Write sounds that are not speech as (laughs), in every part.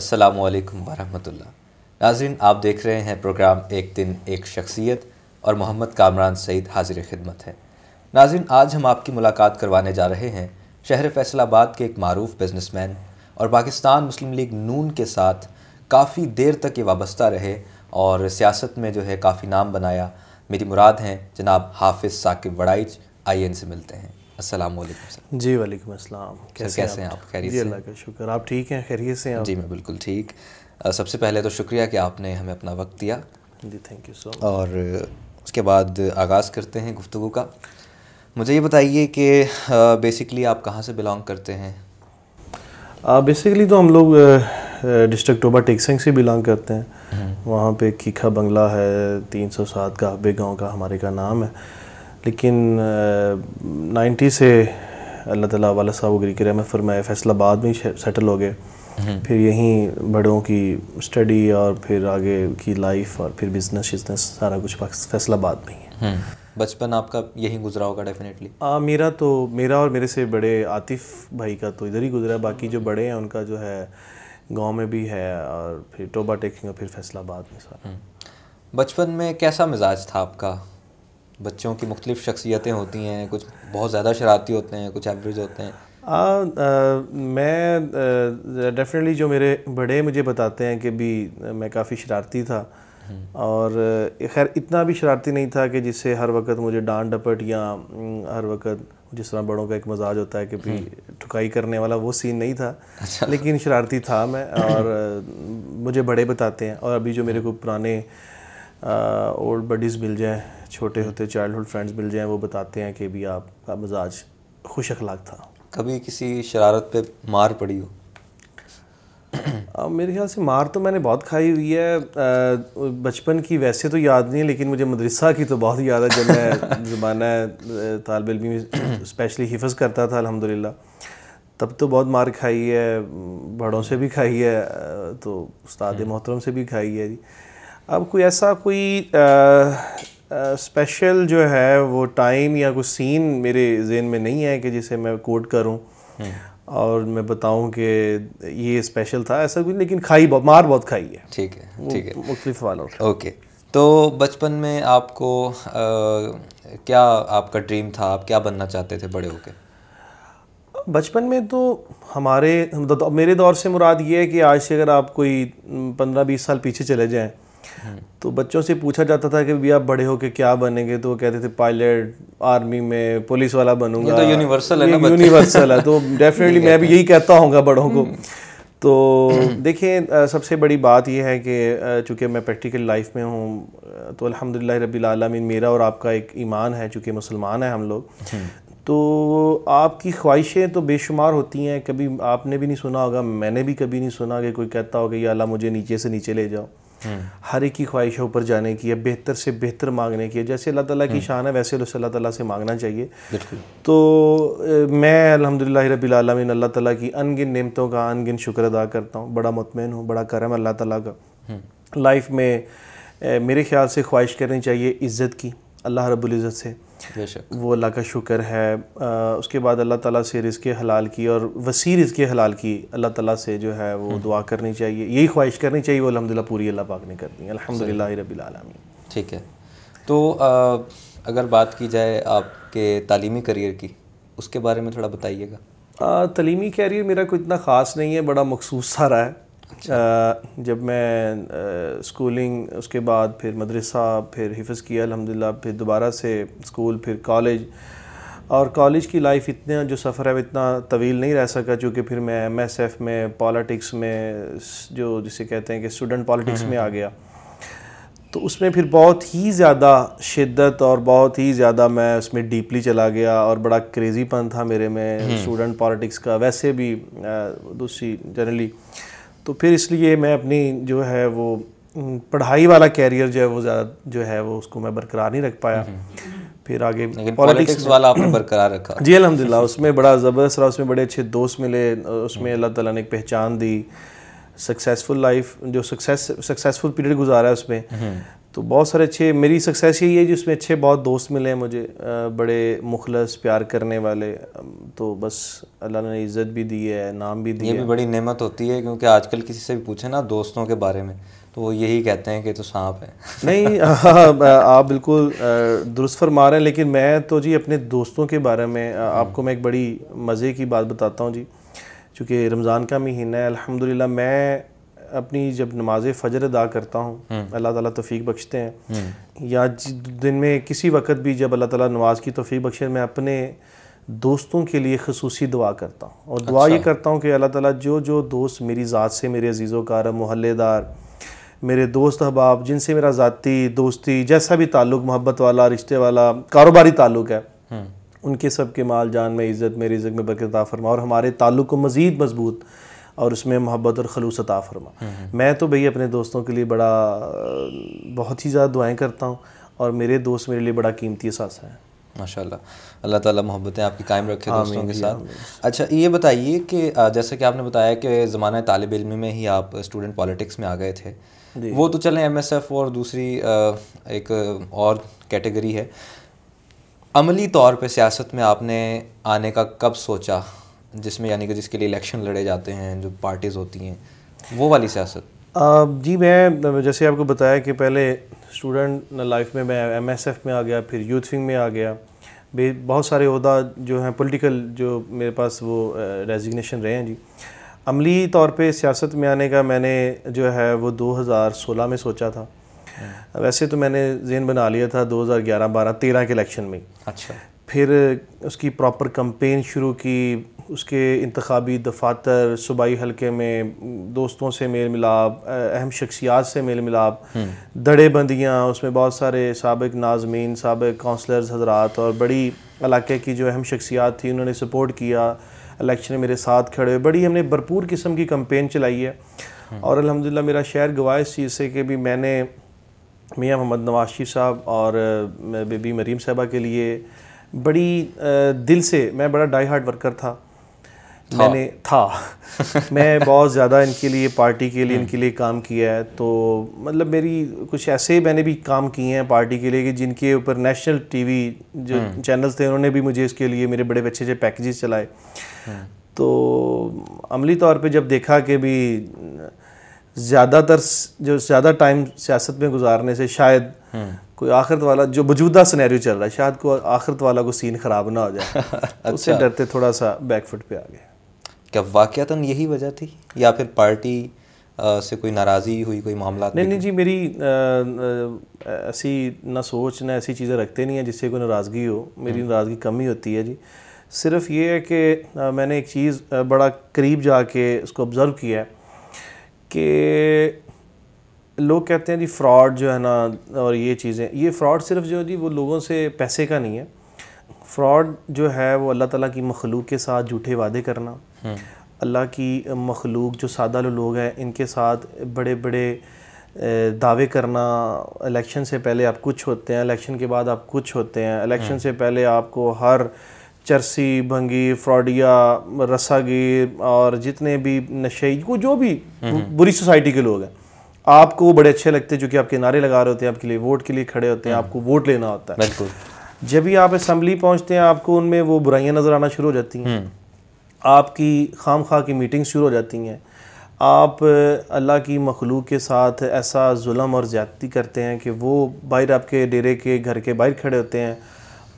अस्सलाम वालेकुम वरहमतुल्लाह नाजरीन आप देख रहे हैं प्रोग्राम एक दिन एक शख्सियत और मोहम्मद कामरान सईद हाजिर खिदमत है नाजरीन आज हम आपकी मुलाकात करवाने जा रहे हैं शहर फैसलाबाद के एक मरूफ बिजनेसमैन और पाकिस्तान मुस्लिम लीग नून के साथ काफ़ी देर तक ये वाबस्ता रहे और सियासत में जो है काफ़ी नाम बनाया मेरी मुराद हैं जनाब हाफिज़ साकिब वड़ाइच आई एन से मिलते हैं सर जी वालेकुम अस्सलाम कैसे, कैसे हैं आप खैरियत जी अल्लाह का शुक्र आप ठीक हैं खैरियत से हैं जी मैं बिल्कुल ठीक सबसे पहले तो शुक्रिया कि आपने हमें अपना वक्त दिया जी थैंक यू सो मच और उसके बाद आगाज़ करते हैं गुफ्तु का मुझे ये बताइए कि बेसिकली आप कहाँ से बिलोंग करते हैं बेसिकली तो हम लोग डिस्ट्रिक्ट टोबा टेकसिंग से बिलोंग करते हैं हम्म। वहाँ पे कीखा बंगला है सात का हब्बे गांव का हमारे का नाम है लेकिन नाइन्टी से अल्लाह ताला वाला साहब गिरी किराया में फैसला बाद में सेटल हो गए हम्म। फिर यहीं बड़ों की स्टडी और फिर आगे की लाइफ और फिर बिजनेस शिजनेस सारा कुछ फैसलाबाद में ही है हम्म। बचपन आपका यहीं गुजरा होगा डेफिनेटली मेरा तो मेरा और मेरे से बड़े आतिफ भाई का तो इधर ही गुजरा बाकी जो बड़े हैं उनका जो है गांव में भी है और फिर टोबा टेकिंग और फिर फैसलाबाद में सारा हम्म। बचपन में कैसा मिजाज था आपका बच्चों की मुख्तलिफ शख्सियतें होती हैं कुछ बहुत ज़्यादा शरारती होते हैं कुछ एवरेज होते हैं आ, आ, मैं डेफिनेटली जो मेरे बड़े मुझे बताते हैं कि भी मैं काफ़ी शरारती था हम्म। और खैर इतना भी शरारती नहीं था कि जिससे हर वक्त मुझे डांट डपट या हर वक्त जिस तरह बड़ों का एक मजाज होता है कि भी हम्म। ठुकाई करने वाला वो सीन नहीं था अच्छा। लेकिन शरारती था मैं और मुझे बड़े बताते हैं और अभी जो मेरे हम्म। को पुराने ओल्ड बडीज़ मिल जाएँ छोटे होते चाइल्डहुड फ्रेंड्स मिल जाएँ वो बताते हैं कि भी आपका मिजाज खुश अखलाक था कभी किसी शरारत पे मार पड़ी हो अब मेरे ख्याल से मार तो मैंने बहुत खाई हुई है बचपन की वैसे तो याद नहीं है लेकिन मुझे मदरसा की तो बहुत याद है जब मैं (laughs) ज़माना तालब इलमी स्पेशली हिफज करता था अलहमदिल्ला तब तो बहुत मार खाई है बड़ों से भी खाई है तो उस्ताद हम्म। मोहतरम से भी खाई है जी अब कोई ऐसा कोई स्पेशल जो है वो टाइम या कुछ सीन मेरे जेन में नहीं है कि जिसे मैं कोट करूँ हम्म। और मैं बताऊं कि ये स्पेशल था ऐसा कुछ लेकिन खाई बहुत मार बहुत खाई है ठीक है ठीक है मुख्तलिफ वालों ओके तो बचपन में आपको आ, क्या आपका ड्रीम था आप क्या बनना चाहते थे बड़े होके बचपन में तो हमारे मेरे दौर से मुराद ये है कि आज से अगर आप कोई पंद्रह बीस साल पीछे चले जाएं तो बच्चों से पूछा जाता था कि भैया बड़े होके क्या बनेंगे तो वो कहते थे पायलट आर्मी में पुलिस वाला बनूंगा ये तो यूनिवर्सल है ना यूनिवर्सल है तो डेफिनेटली (laughs) मैं भी यही कहता हूँ बड़ों को हम्म। तो देखिए सबसे बड़ी बात यह है कि चूंकि मैं प्रैक्टिकल लाइफ में हूँ तो अल्हम्दुलिल्लाह रब्बिल आलमीन मेरा और आपका एक ईमान है चूँकि मुसलमान हैं हम लोग तो आपकी ख्वाहिशें तो बेशुमार होती हैं कभी आपने भी नहीं सुना होगा मैंने भी कभी नहीं सुना कि कोई कहता होगा या अल्लाह मुझे नीचे से नीचे ले जाओ हर एक की ख्वाहिश ऊपर जाने की है बेहतर से बेहतर मांगने की है जैसे अल्लाह ताला की हम्म। शान है वैसे अल्लाह ताला से मांगना चाहिए तो मैं अलहमदिल्ला रबीआलमीन अल्लाह ताला की अनगिन नियमतों का अनगिन शुक्र अदा करता हूँ बड़ा मुतमिन हूँ बड़ा करम अल्लाह ताला का हम्म। लाइफ में मेरे ख्याल से ख्वाहिश करनी चाहिए इज़्ज़त की अल्लाह रबुल्ज़त से वो अल्लाह का शुक्र है आ, उसके बाद अल्लाह ताला से रिज़ हलाल की और वसी रिज़ हलाल की अल्लाह ताला से जो है वो हम्म। दुआ करनी चाहिए यही ख्वाहिश करनी चाहिए वो अलहमदिल्ला पूरी अल्लाह पाक ने कर दी अलहमदिल्ला रबीआलमी ठीक है तो आ, अगर बात की जाए आपके तालीमी करियर की उसके बारे में थोड़ा बताइएगा तलीमी कैरियर मेरा कोई इतना ख़ास नहीं है बड़ा मखसूस सा रहा है अच्छा। जब मैं स्कूलिंग उसके बाद फिर मदरसा फिर हिफ्ज़ किया अलहमदिल्ला फिर दोबारा से स्कूल फिर कॉलेज और कॉलेज की लाइफ इतना जो सफ़र है वो इतना तवील नहीं रह सका चूँकि फिर मैं एम एस एफ़ में पॉलिटिक्स में जो जिसे कहते हैं कि स्टूडेंट हम्म, पॉलिटिक्स में आ हम्म। गया तो उसमें फिर बहुत ही ज़्यादा शिद्दत और बहुत ही ज़्यादा मैं उसमें डीपली चला गया और बड़ा क्रेज़ीपन था मेरे में स्टूडेंट हम्म। पॉलिटिक्स का वैसे भी दूसरी जनरली तो फिर इसलिए मैं अपनी जो है वो पढ़ाई वाला कैरियर जो है वो ज़्यादा जो है वो उसको मैं बरकरार नहीं रख पाया हम्म। फिर आगे पॉलिटिक्स वाला आपने बरकरार रखा जी अलहमदिल्ला उसमें बड़ा ज़बरदस्त रहा उसमें बड़े अच्छे दोस्त मिले उसमें हम्म। अल्लाह ताला ने एक पहचान दी सक्सेसफुल लाइफ जो सक्सेस सक्सेसफुल पीरियड गुजारा है उसमें हम्म। तो बहुत सारे अच्छे मेरी सक्सेस यही है जिसमें अच्छे बहुत दोस्त मिले हैं मुझे बड़े मुखलस प्यार करने वाले तो बस अल्लाह ने इज़्ज़त भी दी है नाम भी दिया ये भी बड़ी नेमत होती है क्योंकि आजकल किसी से भी पूछे ना दोस्तों के बारे में तो वो यही कहते हैं कि तो सांप है नहीं (laughs) हाँ, हाँ, हाँ, आप बिल्कुल दुरुस्त फरमा रहे हैं लेकिन मैं तो जी अपने दोस्तों के बारे में हम्म। आपको मैं एक बड़ी मज़े की बात बताता हूँ जी चूँकि रमज़ान का महीना है अलहमदिल्ला मैं अपनी जब नमाज फजर अदा करता हूँ हम्म। अल्लाह ताला तौफीक बख्शते हैं हम्म। या दिन में किसी वक्त भी जब अल्लाह ताला नमाज की तौफीक बख्शे मैं अपने दोस्तों के लिए खसूस दुआ करता हूँ और दुआ अच्छा। ये करता हूँ कि अल्लाह ताला जो जो दोस्त मेरी ज़ात से मेरे अजीज़ों कार मेरे दोस्त अहबाब जिनसे मेरा ज़ाती दोस्ती जैसा भी ताल्लुक मोहब्बत वाला रिश्ते वाला कारोबारी ताल्लुक है हम्म। उनके सब के माल जान में इज़्ज़त मेरी रिजक में बरकता फरमा और हमारे ताल्लुक को मज़ीद मजबूत और उसमें मोहब्बत और खलूस अता फरमा मैं तो भई अपने दोस्तों के लिए बड़ा बहुत ही ज़्यादा दुआएँ करता हूँ और मेरे दोस्त मेरे लिए बड़ा कीमती असास है माशा अल्लाह ताला मोहब्बतें आपकी कायम रखे दोस्तों के साथ अच्छा ये बताइए कि जैसे कि आपने बताया कि ज़माना तालब इलमी में ही आप स्टूडेंट पॉलिटिक्स में आ गए थे वो तो चलें एम एस एफ़ और दूसरी एक और कैटेगरी है अमली तौर पे सियासत में आपने आने का कब सोचा जिसमें यानी कि जिसके लिए इलेक्शन लड़े जाते हैं जो पार्टीज़ होती हैं वो वाली सियासत जी मैं जैसे आपको बताया कि पहले स्टूडेंट लाइफ में मैं एफ में आ गया फिर यूथ विंग में आ गया बहुत सारे अहदा जो हैं पॉलिटिकल जो मेरे पास वो रेजिग्नेशन रहे हैं जी अमली तौर पे सियासत में आने का मैंने जो है वो 2016 में सोचा था हम्म। वैसे तो मैंने जेन बना लिया था 2011 12 13 के इलेक्शन में अच्छा फिर उसकी प्रॉपर कम्पेन शुरू की उसके इंतबी दफातर सूबाई हलके में दोस्तों से मेल मिलाप अहम शख्सियात से मेल मिलाप हम्म। दड़े बंदियाँ उसमें बहुत सारे सबक नाजमीन सबक कौंसलर्स हजरात और बड़ी इलाके की जो अहम शख्सियात थी उन्होंने सपोर्ट किया इलेक्शन में मेरे साथ खड़े हुए बड़ी हमने भरपूर किस्म की कम्पेन चलाई है हम्म। और अलहमदिल्ला मेरा शहर गवाह इस चीज़ से कि भी मैंने मियाँ मोहम्मद नवाज शरीफ साहब और बेबी मरीम साहबा के लिए बड़ी दिल से मैं बड़ा डाई हार्ड वर्कर था, था। मैंने था (laughs) मैं बहुत ज़्यादा इनके लिए पार्टी के लिए हम्म। इनके लिए काम किया है तो मतलब मेरी कुछ ऐसे मैंने भी काम किए हैं पार्टी के लिए कि जिनके ऊपर नेशनल टीवी जो चैनल्स हम्म। थे उन्होंने भी मुझे इसके लिए मेरे बड़े अच्छे अच्छे पैकेजेस चलाए हम्म। तो अमली तौर पे जब देखा कि भी ज़्यादातर जो ज़्यादा टाइम सियासत में गुजारने से शायद कोई आखिरत वाला जो मौजूदा सिनेरियो चल रहा है शायद को आखिरत वाला को सीन ख़राब ना हो जाए (laughs) अच्छा। उससे डरते थोड़ा सा बैकफुट पे आ गए क्या वाक़ता यही वजह थी या फिर पार्टी आ, से कोई नाराज़ी हुई कोई मामला नहीं नहीं जी मेरी ऐसी ना सोच ना ऐसी चीज़ें रखते नहीं हैं जिससे कोई नाराज़गी हो मेरी हम्म। नाराज़गी कम ही होती है जी सिर्फ ये है कि मैंने एक चीज़ बड़ा करीब जाके उसको ऑब्ज़र्व किया है कि लोग कहते हैं जी फ्रॉड जो है ना और ये चीज़ें ये फ्रॉड सिर्फ जो जी वो लोगों से पैसे का नहीं है फ्रॉड जो है वो अल्लाह ताला की मखलूक के साथ झूठे वादे करना हम्म। अल्लाह की मखलूक जो सादा लोग हैं इनके साथ बड़े बड़े दावे करना इलेक्शन से पहले आप कुछ होते हैं इलेक्शन के बाद आप कुछ होते हैं इलेक्शन हम्म। से पहले आपको हर चरसी भंगी फ्रॉडिया रसागीर और जितने भी नशे को जो भी हम्म। बुरी सोसाइटी के लोग हैं आपको बड़े अच्छे लगते हैं जो कि आपके नारे लगा रहे होते हैं आपके लिए वोट के लिए खड़े होते हैं हम्म। आपको वोट लेना होता है बिल्कुल जब भी आप असम्बली पहुंचते हैं आपको उनमें वो बुराइयाँ नज़र आना शुरू हो जाती हैं हम्म। आपकी खाम खा की मीटिंग शुरू हो जाती हैं आप अल्लाह की मखलूक के साथ ऐसा जुल्म और ज़्यादती करते हैं कि वो बाहर आपके डेरे के घर के बाहर खड़े होते हैं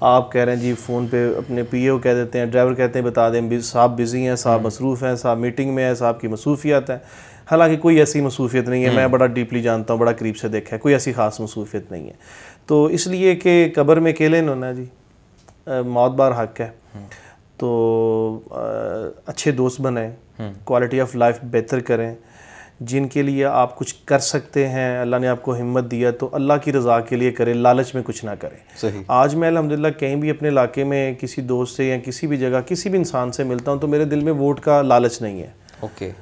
आप कह रहे हैं जी फ़ोन पे अपने पीओ कह देते हैं ड्राइवर कहते हैं बता दें साहब बिज़ी हैं साहब हम्म। मसरूफ़ हैं साहब मीटिंग में है साहब की मसरूफियात है हालांकि कोई ऐसी मसरूफियत नहीं है मैं हम्म। बड़ा डीपली जानता हूँ बड़ा करीब से देखा है कोई ऐसी ख़ास मसरूफियत नहीं है तो इसलिए कि कबर में अकेले न होना जी मौत बार हक है हम्म। तो आ, अच्छे दोस्त बनाएँ क्वालिटी ऑफ लाइफ बेहतर करें जिनके लिए आप कुछ कर सकते हैं अल्लाह ने आपको हिम्मत दिया तो अल्लाह की रज़ा के लिए करें लालच में कुछ ना करें सही आज मैं अलहमदिल्ला कहीं भी अपने इलाके में किसी दोस्त से या किसी भी जगह किसी भी इंसान से मिलता हूँ तो मेरे दिल में वोट का लालच नहीं है ओके okay.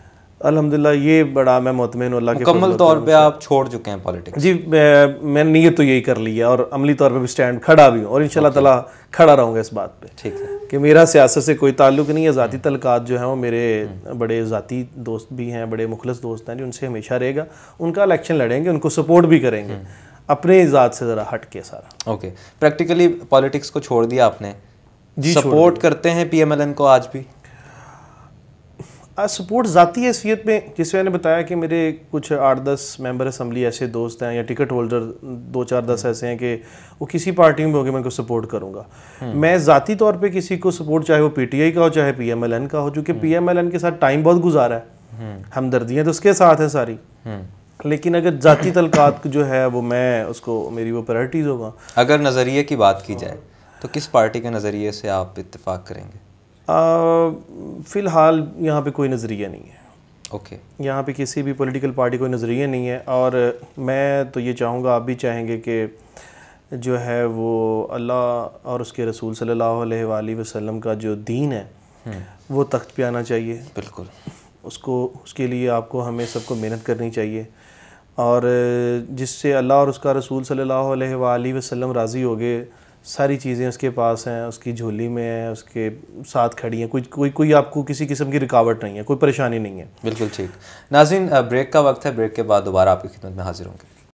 अलहमदिल्ला ये बड़ा मैं मुतमिन मुकम्मल तौर पे आप छोड़ चुके हैं पॉलिटिक्स जी मैं, मैंने नीयत तो यही कर ली है और अमली तौर पे भी स्टैंड खड़ा भी हूँ और इन ताला खड़ा रहूँगा इस बात पे ठीक है कि मेरा सियासत से कोई ताल्लुक नहीं है ज़ाती हम्म। तलकात जो हैं वो मेरे हम्म। बड़े ज़ाती दोस्त भी हैं बड़े मुखलस दोस्त हैं जो उनसे हमेशा रहेगा उनका इलेक्शन लड़ेंगे उनको सपोर्ट भी करेंगे हम्म। अपने इजात से ज़रा हट के सारा ओके प्रैक्टिकली पॉलिटिक्स को छोड़ दिया आपने जी सपोर्ट करते हैं पी को आज भी सपोर्ट ज़ाती हैसियत में जिस मैंने बताया कि मेरे कुछ आठ दस मेंबर असम्बली ऐसे दोस्त हैं या टिकट होल्डर दो चार दस हम्म। ऐसे हैं कि वो किसी पार्टी में होगी हम्म। मैं उनको सपोर्ट करूंगा मैं ज़ाती तौर पे किसी को सपोर्ट चाहे वो पीटीआई का हो चाहे पीएमएलएन का हो चूँकि पीएमएलएन हम्म। के साथ टाइम बहुत गुजारा है हमदर्दियाँ तो उसके साथ हैं सारी लेकिन अगर जाती तलकात जो है वो मैं उसको मेरी वो प्रायरिटीज़ होगा अगर नज़रिए की बात की जाए तो किस पार्टी के नज़रिए से आप इतफाक़ करेंगे फ़िलहाल यहाँ पे कोई नज़रिया नहीं है ओके okay. यहाँ पे किसी भी पॉलिटिकल पार्टी कोई नज़रिया नहीं है और मैं तो ये चाहूँगा आप भी चाहेंगे कि जो है वो अल्लाह और उसके रसूल सल्ला वसम का जो दीन है हम्म। वो तख्त पे आना चाहिए बिल्कुल उसको उसके लिए आपको हमें सबको मेहनत करनी चाहिए और जिससे अल्लाह और उसका रसूल सल्ला वसम राज़ी हो गए सारी चीज़ें उसके पास हैं उसकी झोली में है उसके साथ खड़ी हैं कोई कोई कोई आपको किसी किस्म की रुकावट नहीं है कोई परेशानी नहीं है बिल्कुल ठीक नाजिन ब्रेक का वक्त है ब्रेक के बाद दोबारा आपकी खिदमत में हाजिर होंगे